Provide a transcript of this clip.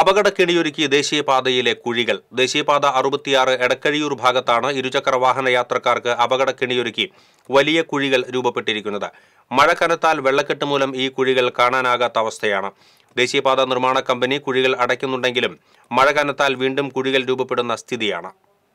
അപകടക്കെണിയൊരുക്കി ദേശീയപാതയിലെ കുഴികൾ ദേശീയപാത അറുപത്തിയാറ് എടക്കഴിയൂർ ഭാഗത്താണ് ഇരുചക്ര വാഹന യാത്രക്കാർക്ക് അപകടക്കെണിയൊരുക്കി വലിയ കുഴികൾ രൂപപ്പെട്ടിരിക്കുന്നത് മഴ കനത്താൽ വെള്ളക്കെട്ട് മൂലം ഈ കുഴികൾ കാണാനാകാത്ത അവസ്ഥയാണ് ദേശീയപാത നിർമ്മാണ കമ്പനി കുഴികൾ അടയ്ക്കുന്നുണ്ടെങ്കിലും മഴ കനത്താൽ വീണ്ടും കുഴികൾ രൂപപ്പെടുന്ന സ്ഥിതിയാണ്